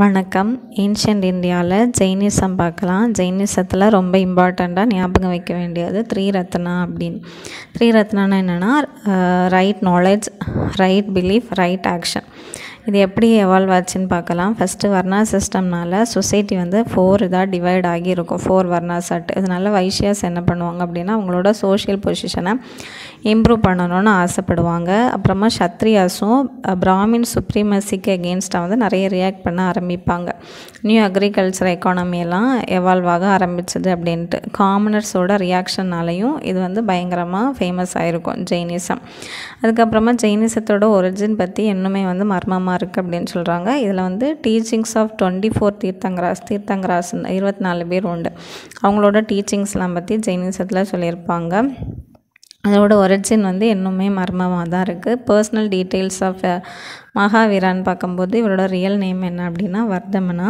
வணக்கம் ஏன்ஷியன்ட் இந்தியாவில் ஜெயினிசம் பார்க்கலாம் ஜெயினிசத்தில் ரொம்ப இம்பார்ட்டண்ட்டாக ஞாபகம் வைக்க வேண்டியது த்ரீ ரத்னா அப்படின்னு த்ரீ ரத்னானா என்னென்னா right knowledge right belief right action இது எப்படி எவால்வ் ஆச்சுன்னு பார்க்கலாம் ஃபஸ்ட்டு வர்ணா சிஸ்டம்னால் சொசைட்டி வந்து ஃபோர் இதாக டிவைட் ஆகியிருக்கும் ஃபோர் வர்ணா சட்டு இதனால் வைஷியாஸ் என்ன பண்ணுவாங்க அப்படின்னா அவங்களோட சோஷியல் பொசிஷனை இம்ப்ரூவ் பண்ணணும்னு ஆசைப்படுவாங்க அப்புறமா சத்ரியாஸும் பிராமின் சுப்ரீமசிக்கு அகெயின்ஸ்டாக வந்து நிறைய ரியாக்ட் பண்ண ஆரம்பிப்பாங்க நியூ அக்ரிகல்ச்சர் எக்கானமியெல்லாம் எவால்வ் ஆக ஆரம்பிச்சது அப்படின்ட்டு காமனர்ஸோட ரியாக்ஷன்னாலையும் இது வந்து பயங்கரமாக ஃபேமஸ் ஆகிருக்கும் ஜெயினிசம் அதுக்கப்புறமா ஜெயினிசத்தோட ஒரிஜின் பற்றி இன்னுமே வந்து மர்மமாக அதிகமாக இருக்குது அப்படின்னு சொல்கிறாங்க இதில் வந்து teachings of twenty four Tirthankaras Tirthankaras இருபத்தி நாலு பேர் உண்டு அவங்களோட டீச்சிங்ஸ்லாம் பற்றி ஜெயினிசத்தில் சொல்லியிருப்பாங்க அதோட ஒரிஜின் வந்து இன்னுமே மர்மமாக தான் இருக்குது பர்சனல் டீட்டெயில்ஸ் ஆஃப் மகாவீரான்னு பார்க்கும்போது இவரோட ரியல் நேம் என்ன அப்படின்னா வர்தமனா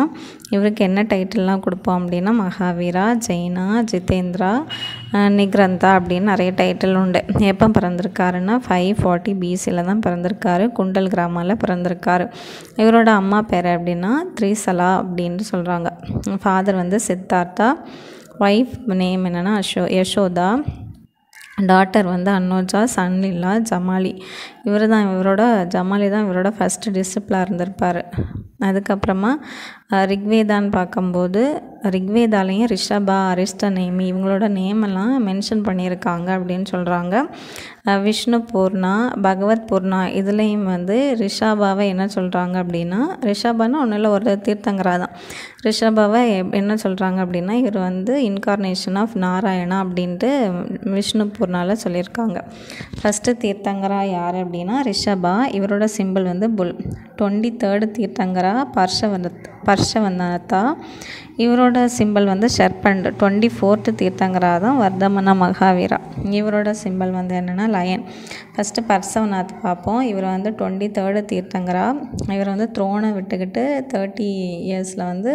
இவருக்கு என்ன டைட்டில்லாம் கொடுப்போம் அப்படின்னா மகாவீரா ஜெயினா ஜிதேந்திரா நிக்ரந்தா அப்படின்னு நிறைய டைட்டில் உண்டு எப்போ பிறந்திருக்காருன்னா ஃபைவ் ஃபார்ட்டி பிசியில் தான் பிறந்திருக்காரு குண்டல் கிராமில் பிறந்திருக்காரு இவரோட அம்மா பேர் அப்படின்னா த்ரீசலா அப்படின்னு சொல்கிறாங்க ஃபாதர் வந்து சித்தார்த்தா ஒய்ஃப் நேம் என்னென்னா அஷோ யசோதா டாட்டர் வந்து அன்னோஜா சன்லில்லா ஜமாலி இவர் தான் இவரோட ஜமாலி தான் இவரோட ஃபஸ்ட்டு டிசிப்ளாக இருந்திருப்பார் அதுக்கப்புறமா ரிக்வேதான்னு பார்க்கும்போது ரிக்வேதாலையும் ரிஷபா அரிஷ்ட நேமி இவங்களோட நேமெல்லாம் மென்ஷன் பண்ணியிருக்காங்க அப்படின்னு சொல்கிறாங்க விஷ்ணு பூர்ணா பகவத் பூர்ணா இதுலேயும் வந்து ரிஷாபாவை என்ன சொல்கிறாங்க அப்படின்னா ரிஷாபான்னு ஒன்றும் இல்லை ஒரு தீர்த்தங்கரா தான் ரிஷபாவை என்ன சொல்கிறாங்க அப்படின்னா இவர் வந்து இன்கார்னேஷன் ஆஃப் நாராயணா அப்படின்ட்டு விஷ்ணு பூர்ணாவில் சொல்லியிருக்காங்க ஃபஸ்ட்டு தீர்த்தங்கரா யார் அப்படின்னா ரிஷபா இவரோட சிம்பிள் வந்து புல் டுவெண்ட்டி தேர்டு தீர்த்தங்கரா பர்ஷவந்த பர்ஷவந்தனத்தா இவரோட சிம்பிள் வந்து ஷர்பண்ட் டுவெண்ட்டி ஃபோர்த்து தீர்த்தங்கிறா தான் வர்தமன மகாவீரா இவரோட சிம்பிள் வந்து என்னென்னா லயன் ஃபஸ்ட்டு பர்சவநாத் பார்ப்போம் இவர் வந்து டுவெண்ட்டி தேர்டு தீர்த்தங்கரா இவர் வந்து த்ரோனை விட்டுக்கிட்டு தேர்ட்டி இயர்ஸில் வந்து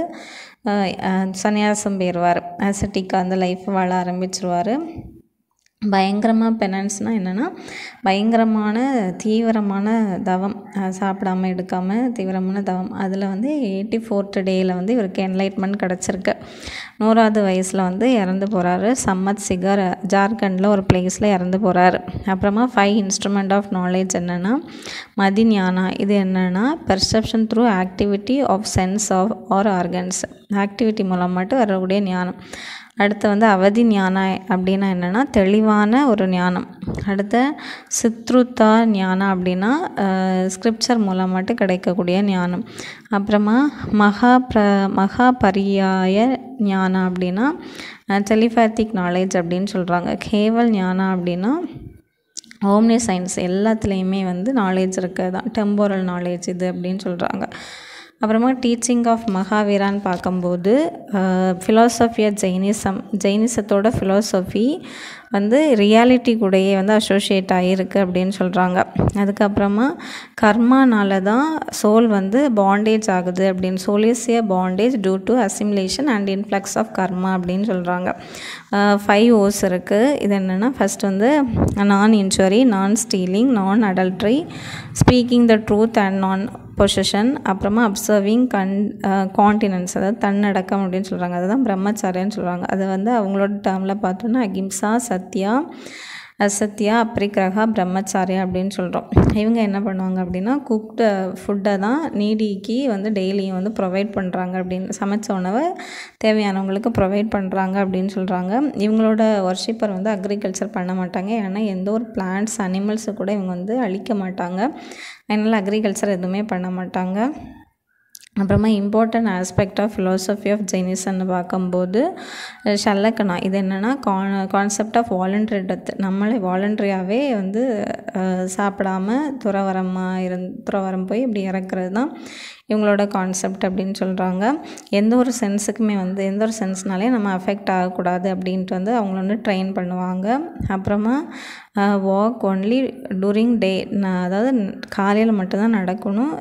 சன்னியாசம் போயிடுவார் அசட்டிக்காக அந்த லைஃப் வாழ ஆரம்பிச்சிருவார் பயங்கரமாக பெனன்ஸ்னால் என்னென்னா பயங்கரமான தீவிரமான தவம் சாப்பிடாமல் எடுக்காமல் தீவிரமான தவம் அதில் வந்து எயிட்டி ஃபோர்த் டேயில் வந்து இவருக்கு என்லைட்மெண்ட் கிடச்சிருக்கு நூறாவது வயசில் வந்து இறந்து போகிறாரு சம்மத் சிகர் ஜார்க்கண்டில் ஒரு பிளேஸில் இறந்து போகிறாரு அப்புறமா ஃபைவ் இன்ஸ்ட்ருமெண்ட் ஆஃப் நாலேஜ் என்னென்னா மதிஞானா இது என்னென்னா perception through activity of sense of or organs activity மூலம் மட்டும் வரக்கூடிய ஞானம் அடுத்து வந்து அவதி ஞானம் அப்படின்னா என்னென்னா தெளிவான ஒரு ஞானம் அடுத்து சித்ருத்தா ஞானம் அப்படின்னா ஸ்கிரிப்சர் மூலம் மட்டும் கிடைக்கக்கூடிய ஞானம் அப்புறமா மகா பிர மகா பரியாய ஞானம் அப்படின்னா டெலிபேத்திக் நாலேஜ் அப்படின்னு சொல்கிறாங்க கேவல் ஞானம் அப்படின்னா ஓம்னி சயின்ஸ் எல்லாத்துலேயுமே வந்து நாலேஜ் இருக்குது தான் டெம்போரல் நாலேஜ் இது அப்படின்னு சொல்கிறாங்க அப்புறமா டீச்சிங் ஆஃப் மகாவீரான்னு பார்க்கும்போது ஃபிலாசபி ஆஃப் ஜெயினிசம் ஜெயினிசத்தோட ஃபிலாசபி வந்து ரியாலிட்டி கூடயே வந்து அசோசியேட் ஆகியிருக்கு அப்படின்னு சொல்கிறாங்க அதுக்கப்புறமா கர்மானால தான் சோல் வந்து பாண்டேஜ் ஆகுது அப்படின்னு சோலிசிய bondage due to assimilation and influx of karma அப்படின்னு சொல்கிறாங்க ஃபைவ் ஓஸ் இருக்குது இது என்னென்னா ஃபஸ்ட் வந்து நான் இன்சுவரி non stealing non adultery speaking the truth and non possession அப்புறமா அப்சர்விங் கண் காண்டினன்ஸ் அதாவது தன்னடக்கம் அப்படின்னு சொல்கிறாங்க அதுதான் பிரம்மச்சாரியன்னு சொல்கிறாங்க அது வந்து அவங்களோட டேர்மில் பார்த்தோன்னா அகிம்சா சத் சத்யா அசத்தியா அப்ரிக்கிரகா பிரம்மச்சாரியா அப்படின்னு சொல்கிறோம் இவங்க என்ன பண்ணுவாங்க அப்படின்னா குக்டு ஃபுட்டை தான் நீடிக்கு வந்து டெய்லியும் வந்து ப்ரொவைட் பண்ணுறாங்க அப்படின்னு சமைச்ச உணவை தேவையானவங்களுக்கு ப்ரொவைட் பண்ணுறாங்க அப்படின்னு சொல்கிறாங்க இவங்களோட ஒர்ஷிப்பர் வந்து அக்ரிகல்ச்சர் பண்ண மாட்டாங்க ஏன்னா எந்த ஒரு பிளான்ஸ் அனிமல்ஸை கூட இவங்க வந்து அழிக்க மாட்டாங்க அதனால் அக்ரிகல்ச்சர் எதுவுமே பண்ண மாட்டாங்க அப்புறமா important aspect of philosophy of Jainism பார்க்கும்போது ஷல்லக்கணா இது என்னென்னா கான் கான்செப்ட் ஆஃப் வாலண்ட்ரி டெத் நம்மளே வாலண்டரியாகவே வந்து சாப்பிடாமல் துறவரமாக இருந் துறவரம் போய் இப்படி இறக்குறது தான் இவங்களோட கான்செப்ட் அப்படின்னு சொல்கிறாங்க எந்த ஒரு சென்ஸுக்குமே வந்து எந்த ஒரு சென்ஸ்னாலே நம்ம அஃபெக்ட் ஆகக்கூடாது அப்படின்ட்டு வந்து அவங்கள வந்து ட்ரெயின் பண்ணுவாங்க அப்புறமா வாக் ஒன்லி டூரிங் டே நான் அதாவது காலையில் மட்டும்தான் நடக்கணும்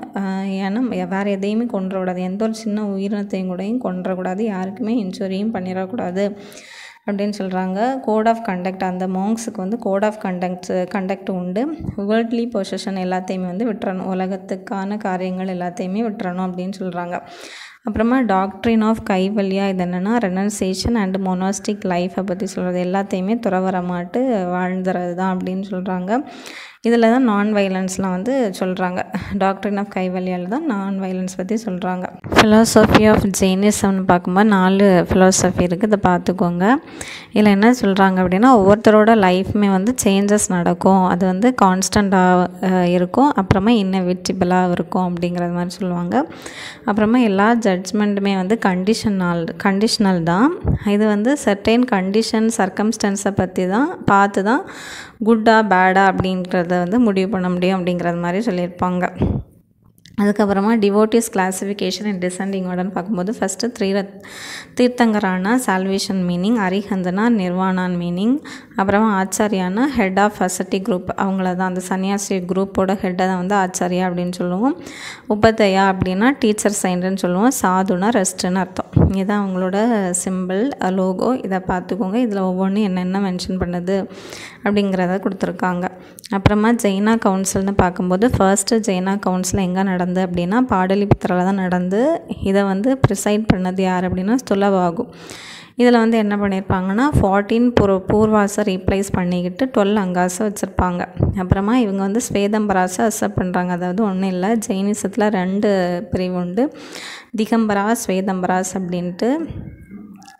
ஏன்னா வேறு எதையுமே கொண்டுறக்கூடாது எந்த ஒரு சின்ன உயிரினத்தையும் கூடயும் கொண்டுறக்கூடாது யாருக்குமே இன்ஜுரியும் பண்ணிடக்கூடாது அப்படின்னு சொல்கிறாங்க கோட் ஆஃப் கண்டக்ட் அந்த மாங்ஸுக்கு வந்து கோட் ஆஃப் கண்டக்ட் கண்டக்ட் உண்டு வேர்ல்ட்லி பொசிஷன் எல்லாத்தையுமே வந்து விட்டுறணும் உலகத்துக்கான காரியங்கள் எல்லாத்தையுமே விட்டுறணும் அப்படின்னு சொல்கிறாங்க அப்புறமா டாக்ட்ரின் ஆஃப் கைவல்யா இது என்னென்னா ரெனன்சேஷன் அண்ட் மொனாஸ்டிக் லைஃப்பை பற்றி சொல்கிறது எல்லாத்தையுமே துறவரமாட்டு வாழ்ந்துறது தான் அப்படின்னு சொல்கிறாங்க இதில் தான் நான் வயலன்ஸ்லாம் வந்து சொல்கிறாங்க டாக்டரின் ஆஃப் கைவல்யால் தான் நான் வயலன்ஸ் பற்றி சொல்கிறாங்க ஃபிலாசபி ஆஃப் ஜெயினிசம்னு பார்க்கும்போது நாலு ஃபிலாசபி இருக்குது இதை பார்த்துக்கோங்க இதில் என்ன சொல்கிறாங்க அப்படின்னா ஒவ்வொருத்தரோட லைஃப்மே வந்து சேஞ்சஸ் நடக்கும் அது வந்து கான்ஸ்டண்ட்டாக இருக்கும் அப்புறமா இன்னவிட்டிபிளாக இருக்கும் அப்படிங்கிறது மாதிரி சொல்லுவாங்க அப்புறமா எல்லா ஜட்ஜ்மெண்ட்டுமே வந்து கண்டிஷனால் கண்டிஷனல் தான் இது வந்து சர்டைன் கண்டிஷன் சர்க்கம்ஸ்டன்ஸை பற்றி தான் பார்த்து தான் குட்டா பேடா அப்படின்றத வந்து முடிவு பண்ண முடியும் அப்படிங்கிறது மாதிரி சொல்லியிருப்பாங்க அதுக்கப்புறமா டிவோட்டிஸ் கிளாஸிஃபிகேஷன் டிசெண்டிங் டிசெண்டிங்கோடன்னு பார்க்கும்போது ஃபஸ்ட்டு த்ரீரத் தீர்த்தங்கரானா சால்வேஷன் மீனிங் அரிஹந்தனா நிர்வாணான் மீனிங் அப்புறமா ஆச்சாரியானா ஹெட் ஆஃப் அசட்டி குரூப் அவங்கள தான் அந்த சன்னியாசி குரூப்போட ஹெட்டை தான் வந்து ஆச்சாரியா அப்படின்னு சொல்லுவோம் உபதயா அப்படின்னா டீச்சர் சைன்டுன்னு சொல்லுவோம் சாதுனா ரெஸ்ட்டுன்னு அர்த்தம் இதுதான் அவங்களோட சிம்பிள் லோகோ இதை பார்த்துக்கோங்க இதில் ஒவ்வொன்றும் என்னென்ன மென்ஷன் பண்ணுது அப்படிங்கிறத கொடுத்துருக்காங்க அப்புறமா ஜெய்னா கவுன்சில்னு பார்க்கும்போது ஃபர்ஸ்ட்டு ஜெய்னா கவுன்சில் எங்கே நட நடந்தது அப்படின்னா பாடலிபுத்திரில் தான் நடந்து இதை வந்து ப்ரிசைட் பண்ணது யார் அப்படின்னா ஸ்துலவாகும் இதில் வந்து என்ன பண்ணியிருப்பாங்கன்னா ஃபார்ட்டீன் பூர் பூர்வாசை ரீப்ளேஸ் பண்ணிக்கிட்டு டுவெல் அங்காசை வச்சுருப்பாங்க அப்புறமா இவங்க வந்து ஸ்வேதம்பராசை அசப்ட் பண்ணுறாங்க அதாவது ஒன்றும் இல்லை ஜெயினிசத்தில் ரெண்டு பிரிவு உண்டு திகம்பரா ஸ்வேதம்பராஸ் அப்படின்ட்டு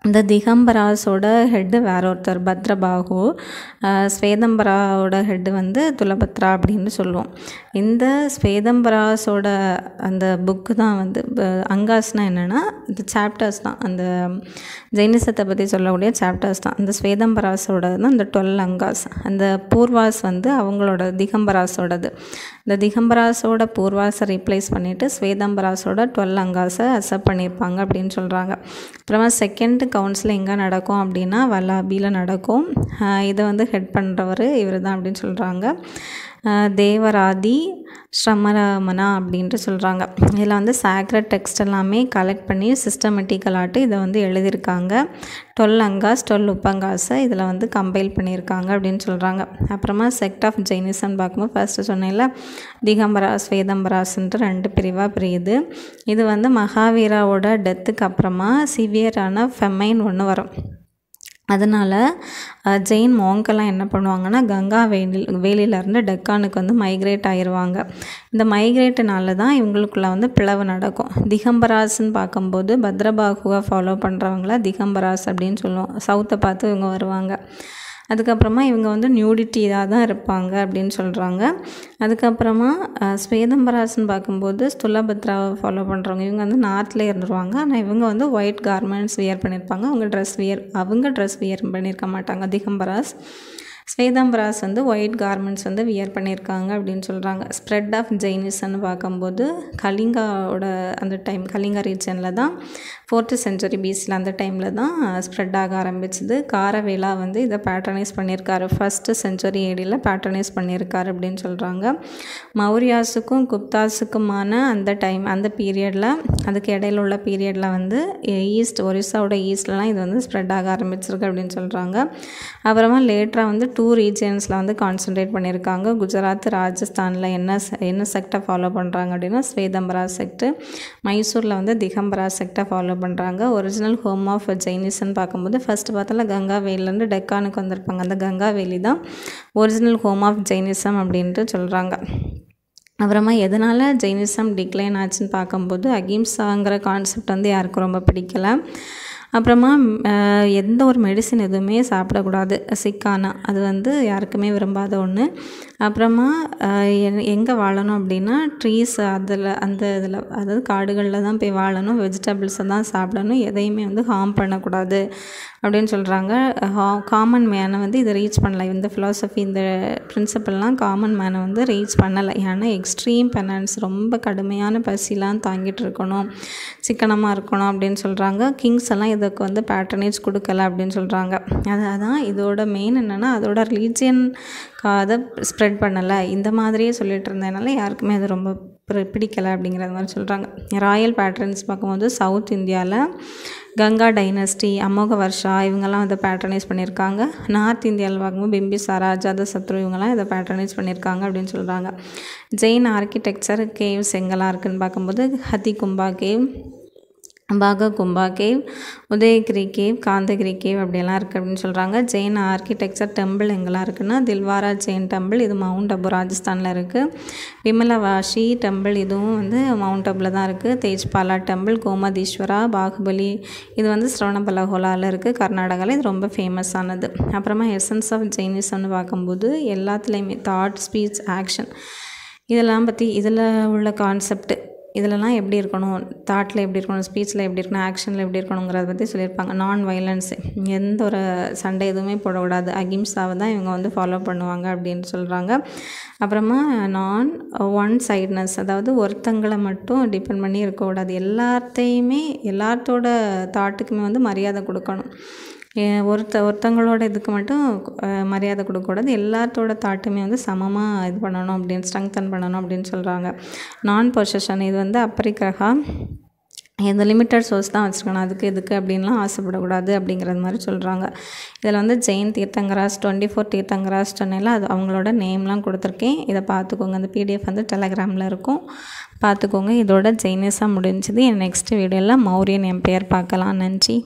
இந்த திகம்பராஸோட ஹெட்டு வேற ஒருத்தர் பத்ரபாகு ஸ்வேதம்பராவோட ஹெட்டு வந்து துலபத்ரா அப்படின்னு சொல்லுவோம் இந்த ஸ்வேதம்பராஸோட அந்த புக்கு தான் வந்து அங்காஸ்னா என்னென்னா இந்த சாப்டர்ஸ் தான் அந்த ஜெயினிசத்தை பற்றி சொல்லக்கூடிய சாப்டர்ஸ் தான் அந்த ஸ்வேதம்பராசோடது தான் அந்த டுவெல் அங்காஸ் அந்த பூர்வாஸ் வந்து அவங்களோட திகம்பராசோடது இந்த திகம்பராசோட பூர்வாஸை ரீப்ளேஸ் பண்ணிவிட்டு ஸ்வேதம்பராசோட டுவெல் அங்காஸை அக்செப்ட் பண்ணியிருப்பாங்க அப்படின்னு சொல்கிறாங்க அப்புறமா செகண்ட் கவுன்சில் எங்கே நடக்கும் அப்படின்னா வல்லாபியில் நடக்கும் இதை வந்து ஹெட் பண்ணுறவர் இவர் தான் அப்படின்னு சொல்கிறாங்க தேவராதி ஸ்ரமரமனா அப்படின்ட்டு சொல்கிறாங்க இதில் வந்து சேக்ரட் டெக்ஸ்ட் எல்லாமே கலெக்ட் பண்ணி சிஸ்டமெட்டிக்கலாட்டு இதை வந்து எழுதியிருக்காங்க டொல் அங்காஸ் டொல் உப்பங்காஸை இதில் வந்து கம்பைல் பண்ணியிருக்காங்க அப்படின்னு சொல்கிறாங்க அப்புறமா செக்ட் ஆஃப் ஜெயினிசம் பார்க்கும்போது ஃபஸ்ட்டு சொன்னேன்ல திகம்பராஸ் வேதம்பராஸ்ன்ட்டு ரெண்டு பிரிவாக பிரியுது இது வந்து மகாவீராவோட டெத்துக்கு அப்புறமா சிவியரான ஃபெமைன் ஒன்று வரும் அதனால் ஜெயின் மோங்கெல்லாம் என்ன பண்ணுவாங்கன்னா கங்கா வேலில் வேலியிலேருந்து டெக்கானுக்கு வந்து மைக்ரேட் ஆயிடுவாங்க இந்த மைக்ரேட்டுனால தான் இவங்களுக்குள்ள வந்து பிளவு நடக்கும் திகம்பராஸ்ன்னு பார்க்கும்போது பத்ரபாகுவை ஃபாலோ பண்ணுறவங்கள திகம்பராஸ் அப்படின்னு சொல்லுவோம் சவுத்தை பார்த்து இவங்க வருவாங்க அதுக்கப்புறமா இவங்க வந்து நியூடிட்டி இதாக தான் இருப்பாங்க அப்படின்னு சொல்கிறாங்க அதுக்கப்புறமா ஸ்வேதம்பராசன் பார்க்கும்போது ஸ்துலபத்ராவை ஃபாலோ பண்ணுறவங்க இவங்க வந்து நார்த்தில் இருந்துருவாங்க ஆனால் இவங்க வந்து ஒயிட் கார்மெண்ட்ஸ் வியர் பண்ணியிருப்பாங்க அவங்க ட்ரெஸ் வியர் அவங்க ட்ரெஸ் வியர் பண்ணியிருக்க மாட்டாங்க திகம்பராஸ் ஸ்வேதாம்பராஸ் வந்து ஒயிட் கார்மெண்ட்ஸ் வந்து வியர் பண்ணியிருக்காங்க அப்படின்னு சொல்கிறாங்க ஸ்ப்ரெட் ஆஃப் ஜெய்னிஸ்ன்னு பார்க்கும்போது கலிங்காவோட அந்த டைம் கலிங்கா ரீஜனில் தான் ஃபோர்த்து செஞ்சுரி பீஸில் அந்த டைமில் தான் ஸ்ப்ரெட் ஆக ஆரம்பிச்சது காரவேலா வந்து இதை பேட்டர்னைஸ் பண்ணியிருக்காரு ஃபஸ்ட்டு செஞ்சுரி ஏடியில் பேட்டர்னைஸ் பண்ணியிருக்காரு அப்படின்னு சொல்கிறாங்க மௌரியாஸுக்கும் குப்தாஸுக்குமான அந்த டைம் அந்த பீரியடில் அதுக்கு இடையில உள்ள பீரியடில் வந்து ஈஸ்ட் ஒரிசாவோட ஈஸ்ட்லாம் இது வந்து ஸ்ப்ரெட் ஆக ஆரம்பிச்சிருக்கு அப்படின்னு சொல்கிறாங்க அப்புறமா லேட்டராக வந்து டூ ரீஜன்ஸில் வந்து கான்சன்ட்ரேட் பண்ணியிருக்காங்க குஜராத் ராஜஸ்தானில் என்ன என்ன செக்டை ஃபாலோ பண்ணுறாங்க அப்படின்னா ஸ்வேதம்பரா செக்டு மைசூரில் வந்து திகம்பரா செக்டை ஃபாலோ பண்ணுறாங்க ஒரிஜினல் ஹோம் ஆஃப் ஜெயினிஸ்ன்னு பார்க்கும்போது ஃபஸ்ட்டு பார்த்தால வேலிலேருந்து டெக்கானுக்கு வந்திருப்பாங்க அந்த கங்கா வேலி தான் ஒரிஜினல் ஹோம் ஆஃப் ஜெயினிசம் அப்படின்ட்டு சொல்கிறாங்க அப்புறமா எதனால் ஜெயினிசம் டிக்ளைன் ஆச்சுன்னு பார்க்கும்போது அகிம்சாங்கிற கான்செப்ட் வந்து யாருக்கும் ரொம்ப பிடிக்கலை அப்புறமா எந்த ஒரு மெடிசன் எதுவுமே சாப்பிடக்கூடாது சிக்கானா அது வந்து யாருக்குமே விரும்பாத ஒன்று அப்புறமா எங்கே வாழணும் அப்படின்னா ட்ரீஸ் அதில் அந்த இதில் அதாவது காடுகளில் தான் போய் வாழணும் வெஜிடபிள்ஸை தான் சாப்பிடணும் எதையுமே வந்து ஹார்ம் பண்ணக்கூடாது அப்படின்னு சொல்கிறாங்க ஹா காமன் மேனை வந்து இதை ரீச் பண்ணலை இந்த ஃபிலாசபி இந்த பிரின்சிபல்லாம் காமன் மேனை வந்து ரீச் பண்ணலை ஏன்னா எக்ஸ்ட்ரீம் பெனன்ஸ் ரொம்ப கடுமையான பசிலாம் தாங்கிட்டு இருக்கணும் சிக்கனமாக இருக்கணும் அப்படின்னு சொல்கிறாங்க கிங்ஸ் எல்லாம் இதுக்கு வந்து பேட்டர்னேஜ் கொடுக்கல அப்படின்னு சொல்கிறாங்க அதான் இதோட மெயின் என்னென்னா அதோட ரிலீஜியன் அதை ஸ்ப்ரெட் பண்ணலை இந்த மாதிரியே சொல்லிகிட்டு இருந்ததுனால யாருக்குமே அது ரொம்ப பிடிக்கலை அப்படிங்கிறது மாதிரி சொல்கிறாங்க ராயல் பேட்டர்ன்ஸ் பார்க்கும்போது சவுத் இந்தியாவில் கங்கா டைனஸ்டி அமோக வர்ஷா இவங்கெல்லாம் அதை பேட்டர்னைஸ் பண்ணியிருக்காங்க நார்த் இந்தியாவில் பார்க்கும்போது பிம்பி சராஜாத சத்ரு இவங்கெல்லாம் இதை பேட்டர்னைஸ் பண்ணியிருக்காங்க அப்படின்னு சொல்கிறாங்க ஜெயின் ஆர்கிடெக்சர் கேவ் செங்கலாக இருக்குதுன்னு பார்க்கும்போது Hathi Gumpha cave Bagh Gumpha cave Udayagiri cave Khandagiri cave அப்படியெல்லாம் இருக்குது அப்படின்னு சொல்கிறாங்க ஜெயின் ஆர்கிடெக்சர் டெம்பிள் எங்கெல்லாம் இருக்குன்னா தில்வாரா ஜெயின் டெம்பிள் இது மவுண்ட் அபு ராஜஸ்தானில் இருக்குது விமலவாஷி டெம்பிள் இதுவும் வந்து மவுண்ட் அபுல தான் இருக்குது தேஜ்பாலா டெம்பிள் கோமதீஸ்வரா பாகுபலி இது வந்து ஸ்ரவணபலகோலாவில் இருக்குது கர்நாடகாவில் இது ரொம்ப ஃபேமஸானது அப்புறமா எசன்ஸ் ஆஃப் ஜெயினிசம்னு பார்க்கும்போது எல்லாத்துலேயுமே தாட் ஸ்பீச் ஆக்ஷன் இதெல்லாம் பற்றி இதில் உள்ள கான்செப்ட் இதிலலாம் எப்படி இருக்கணும் தாட்டில் எப்படி இருக்கணும் ஸ்பீச்சில் எப்படி இருக்கணும் ஆக்ஷனில் எப்படி இருக்கணுங்கிறத பற்றி சொல்லியிருப்பாங்க நான் வைலன்ஸ் எந்த ஒரு சண்டை எதுவுமே போடக்கூடாது அகிம்சாவை தான் இவங்க வந்து ஃபாலோ பண்ணுவாங்க அப்படின்னு சொல்கிறாங்க அப்புறமா நான் ஒன் சைட்னஸ் அதாவது ஒருத்தங்களை மட்டும் டிபெண்ட் பண்ணி இருக்கக்கூடாது எல்லாத்தையுமே எல்லாத்தோட தாட்டுக்குமே வந்து மரியாதை கொடுக்கணும் ஒருத்த ஒருத்தவங்களோட இதுக்கு மட்டும் மரியாதை கொடுக்கக்கூடாது எல்லாத்தோட தாட்டுமே வந்து சமமாக இது பண்ணணும் அப்படின்னு ஸ்ட்ரெங்தன் பண்ணணும் அப்படின்னு சொல்கிறாங்க நான் பொசஷன் இது வந்து அப்பரிக்கிரகா இந்த லிமிட்டட் சோர்ஸ் தான் வச்சுருக்கணும் அதுக்கு எதுக்கு அப்படின்லாம் ஆசைப்படக்கூடாது அப்படிங்கிறது மாதிரி சொல்கிறாங்க இதில் வந்து ஜெயின் தீர்த்தங்கராஸ் டுவெண்ட்டி ஃபோர் தீர்த்தங்கராஸ் சொன்னேலாம் அது அவங்களோட நேம்லாம் கொடுத்துருக்கேன் இதை பார்த்துக்கோங்க அந்த பிடிஎஃப் வந்து டெலகிராமில் இருக்கும் பார்த்துக்கோங்க இதோட ஜெயினிஸாக முடிஞ்சது என் நெக்ஸ்ட் வீடியோவில் மௌரியன் என் பேர் பார்க்கலாம் நன்றி